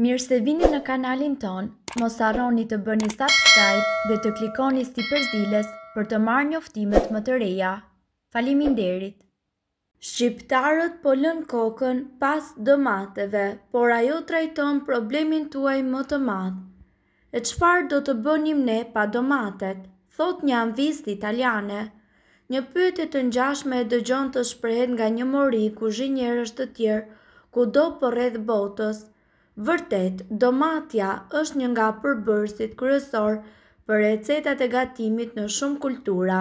Mirë se vini në kanalin ton, mos arroni të bëni subscribe dhe të klikoni si përzilës për të marrë njoftimet më të reja. Falimin derit! Shqiptarët po lën kokën pas dëmateve, por ajo trajton problemin tuaj më të madhë. E qëfar do të bënim ne pa dëmatet? Thot një anvist italiane. Një pyetit të njashme e dëgjon të shprehet nga një mori ku zhinjerës të tjerë, ku do për po redhë botës, Vërtet, domatja është një nga përbërësit kryesor për recetat e gatimit në shumë kultura.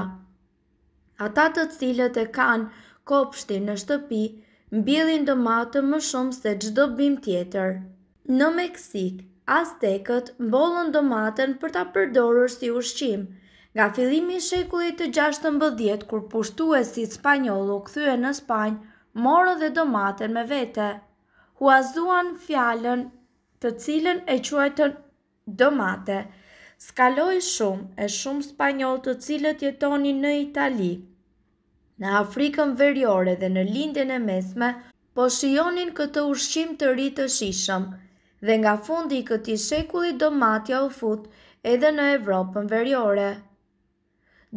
Ata të cilët e kanë kopshti në shtëpi, mbilin domatë më shumë se gjdo bim tjetër. Në Meksik, Aztekët mbollën domatën për ta përdorur si ushqim. Nga filimi shekullit të gjashtë të kur pushtu e si spanyolu në Spanjë, morë dhe domatën me vete ku azuan fjallën të cilën e quajtën domate. Skaloj shumë e shumë spanyol të cilët jetoni në Itali, në Afrikën Veriore dhe në lindin e mesme, po shionin këtë ushqim të rritë të shishëm dhe nga fundi këti shekulli domatja u fut edhe në Evropën Veriore.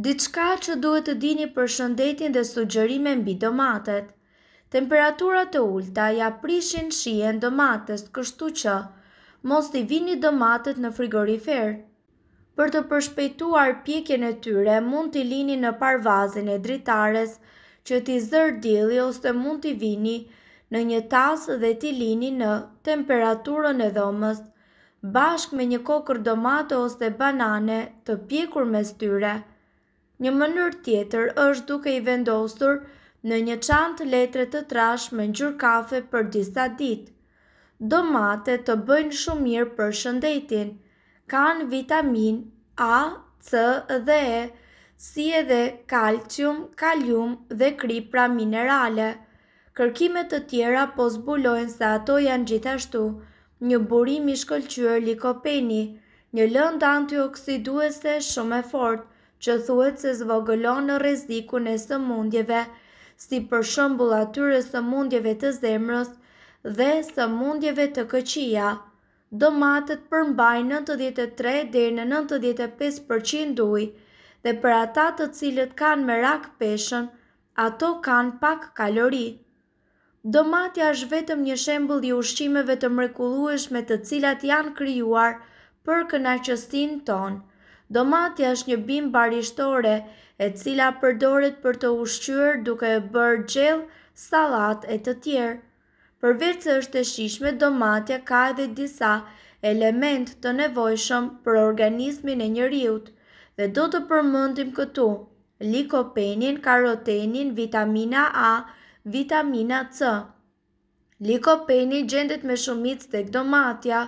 Diçka që duhet të dini për shëndetin dhe sugjerime mbi domatet, temperaturat e ulta ja prishin shien domates kështu që, mos t'i vini domatet në frigorifer. Për të përshpejtuar pjekjen e tyre, mund t'i lini në parvazin e dritares që t'i zër dili ose mund t'i vini në një tasë dhe t'i lini në temperaturën e dhomës, bashk me një kokër domate ose banane të pjekur me styre. Një mënyrë tjetër është duke i vendostur në një çantë letre të trash me ngjyr kafe për disa ditë. Domate të bëjnë shumë mirë për shëndetin. Kan vitamin A, C dhe E, si edhe kalcium, kalium dhe kripra minerale. Kërkimet të tjera po zbulojnë se ato janë gjithashtu një burim i shkëlqyer likopeni, një lëndë antioksiduese shumë e fortë që thuhet se zvogëlon në rrezikun e sëmundjeve mundjeve si për shëmbull atyre së mundjeve të zemrës dhe së mundjeve të këqia. Domatët përmbaj 93 dhe 95% ujë dhe për ata të cilët kanë me rak peshen, ato kanë pak kalori. Domatja është vetëm një shëmbull i ushqimeve të mrekulueshme të cilat janë kryuar për kënaqësin tonë. Domatja është një bimë barishtore e cila përdoret për të ushqyër duke e bërë gjell, salat e të tjerë. Përveç se është e shishme, domatja ka edhe disa element të nevojshëm për organizmin e njëriut dhe do të përmëndim këtu likopenin, karotenin, vitamina A, vitamina C. Likopeni gjendet me shumic të domatja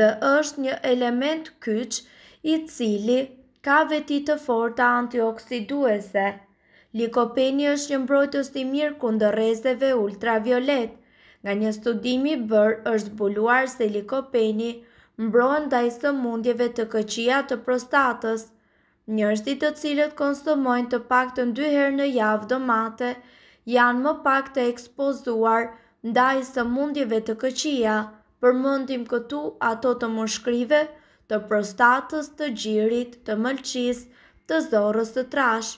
dhe është një element kyqë i cili ka veti të forta antioksiduese. Likopeni është një mbrojtës të mirë kundër rrezeve ultraviolet. Nga një studimi bërë është buluar se likopeni mbrojnë ndaj së mundjeve të këqia të prostatës. Njërëzit të cilët konsumojnë të pak të ndyherë në javë dëmate, janë më pak të ekspozuar ndaj së mundjeve të këqia, për mundim këtu ato të më shkrive, të prostatës, të gjirit, të mëlqis, të zorës të trash.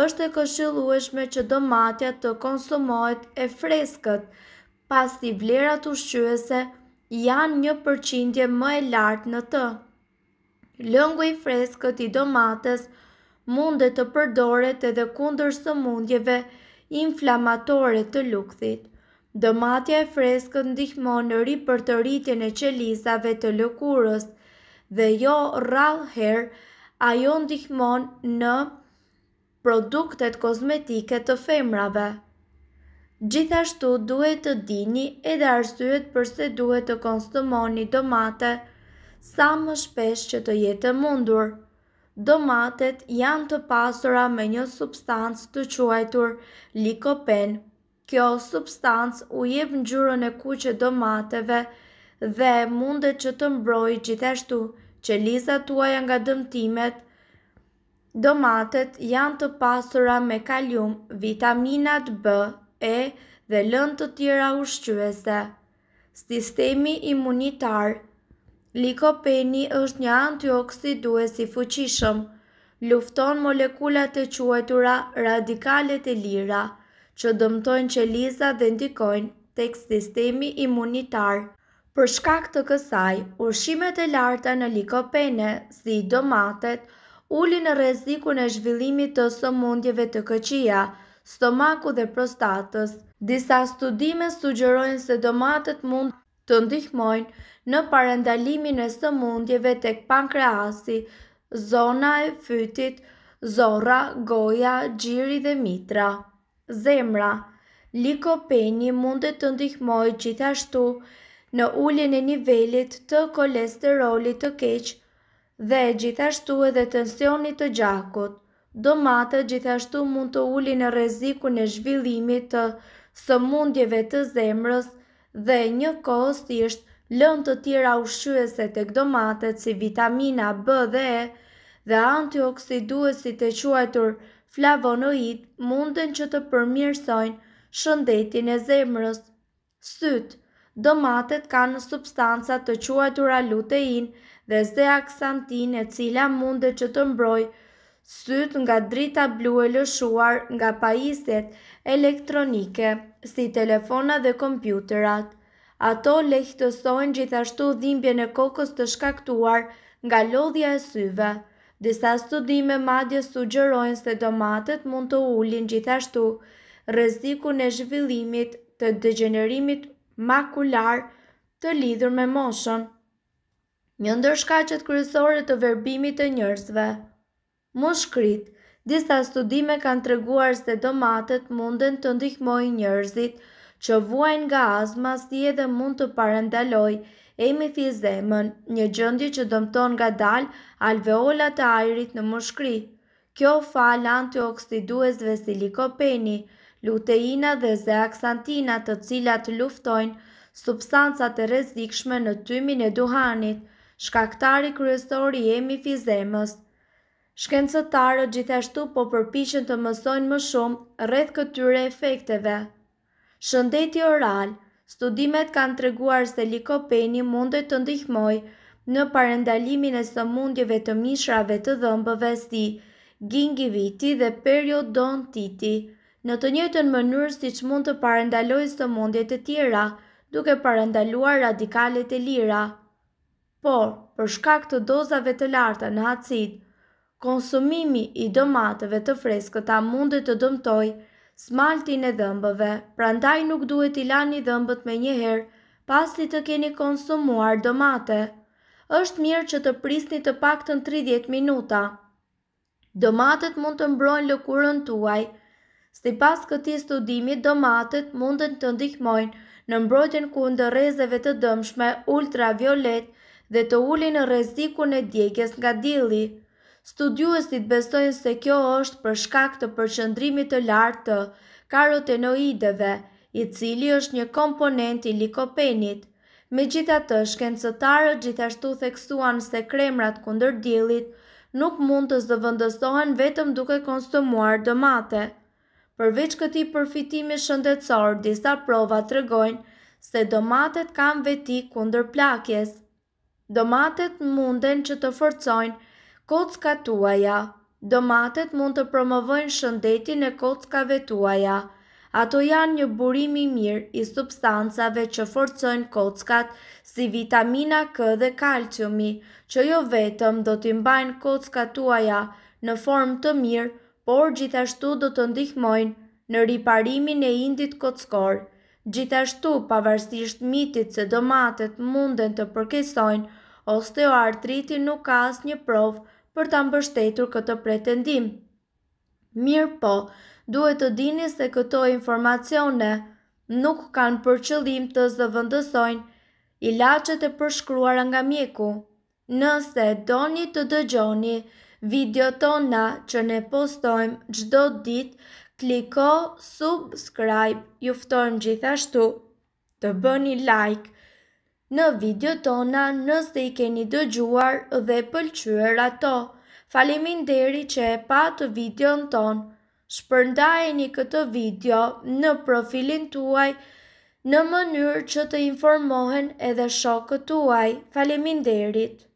është e këshilueshme që domatja të konsumohet e freskët, pas të i vlerat ushqyese janë një përqindje më e lartë në të. Lëngu i freskët i domates mundet të përdoret edhe kundër së mundjeve inflamatore të lukthit. Domatja e freskët ndihmon në ripër të rritjen e qelizave të lëkurës, dhe jo rallë a ajo ndihmon në produktet kozmetike të femrave. Gjithashtu duhet të dini edhe arsyet përse duhet të konsumoni domate sa më shpesh që të jetë mundur. Domatet janë të pasura me një substancë të quajtur likopen. Kjo substancë u jep ngjyrën e kuqe domateve dhe mundet që të mbrojë gjithashtu që liza tuaja nga dëmtimet, domatet janë të pasura me kalium, vitaminat B, E dhe lënd të tjera ushqyese. Sistemi imunitar Likopeni është një antioksidues i fuqishëm, lufton molekulat e quajtura radikalet e lira, që dëmtojnë qeliza dhe ndikojnë tek sistemi imunitar. Për shkak të kësaj, ushimet e larta në likopene, si domatet, uli në reziku në zhvillimit të sëmundjeve të këqia, stomaku dhe prostatës. Disa studime sugjerojnë se domatet mund të ndihmojnë në parendalimin e sëmundjeve të pankreasi, zona e fytit, zora, goja, gjiri dhe mitra. Zemra Likopeni mund të ndihmojë gjithashtu në ulljen e nivelit të kolesterolit të keq dhe gjithashtu edhe tensionit të gjakut. Domate gjithashtu mund të ulin në reziku në zhvillimit të sëmundjeve të zemrës dhe një kost ishtë lën të tjera ushqyese të domatet si vitamina B dhe E dhe antioksiduesit e quajtur flavonoid munden që të përmirësojnë shëndetin e zemrës. Sytë Domatet ka në të quajtura lutein ralutein dhe zde aksantin e cila mundet që të mbroj syt nga drita blu e lëshuar nga pajiset elektronike, si telefona dhe kompjuterat. Ato lehtësojnë gjithashtu dhimbje në kokës të shkaktuar nga lodhja e syve. Disa studime madje sugërojnë se domatet mund të ullin gjithashtu rezikun e zhvillimit të degenerimit makular të lidhur me moshën. Një ndër që të kryesore të verbimit të njërzve. Mushkrit, shkrit, disa studime kanë të reguar se domatet munden të ndihmoj njërzit që vuajnë nga astma si edhe mund të parendaloj e një gjëndi që dëmton nga dal alveolat e ajrit në më Kjo falë antioksiduesve silikopeni, luteina dhe zeaksantina të cilat luftojnë substancat e rezikshme në tymin e duhanit, shkaktari kryesor i emifizemës. Shkencëtarët gjithashtu po përpishën të mësojnë më shumë rreth këtyre efekteve. Shëndeti oral, studimet kanë treguar se likopeni mundet të ndihmoj në parendalimin e së mundjeve të mishrave të dhëmbëve si gingiviti dhe periodontiti në të njëjtën mënyrë siç mund të parandalojë mundjet e tjera, duke parandaluar radikalet e lira. Por, për shkak të dozave të larta në acid, konsumimi i domateve të freskëta mund të dëmtoj smaltin e dhëmbëve, prandaj nuk duhet i lani dhëmbët me njëherë pasli të keni konsumuar domate. Êshtë mirë që të prisni të pak të në 30 minuta. Domatet mund të mbrojnë lëkurën tuaj, Si pas këti studimi, domatet mundën të ndihmojnë në mbrojtjen ku ndërrezeve të dëmshme ultraviolet dhe të ullin në reziku në djekjes nga dili. Studiuesit besojnë se kjo është për shkak të përqëndrimit të lartë të karotenoideve, i cili është një komponent i likopenit. Me gjitha të shkencëtarët gjithashtu theksuan se kremrat kunder djelit nuk mund të zëvëndësohen vetëm duke konsumuar domate. Përveç këti përfitimi shëndetësor, disa prova të regojnë se domatet kam veti kunder plakjes. Domatet munden që të forcojnë kocka tuaja. Domatet mund të promovojnë shëndetin e kockave tuaja. Ato janë një burimi mirë i substancave që forcojnë kockat si vitamina K dhe kalciumi, që jo vetëm do t'imbajnë kockat tuaja në formë të mirë, por gjithashtu do të ndihmojnë në riparimin e indit kockor. Gjithashtu pavarësisht mitit se domatet munden të përkesojnë, osteoartriti nuk ka asë një provë për të ambështetur këtë pretendim. Mirë po, duhet të dini se këto informacione nuk kanë për qëllim të zëvëndësojnë ilacet e përshkruar nga mjeku. Nëse doni të dëgjoni, video tona që ne postojmë gjdo dit, kliko subscribe, juftojmë gjithashtu të bëni like në video tona nëse i keni dëgjuar dhe pëlqyër ato. Falimin deri që e pa të video në tonë, shpërndajeni këtë video në profilin tuaj në mënyrë që të informohen edhe shokët tuaj. Falimin derit.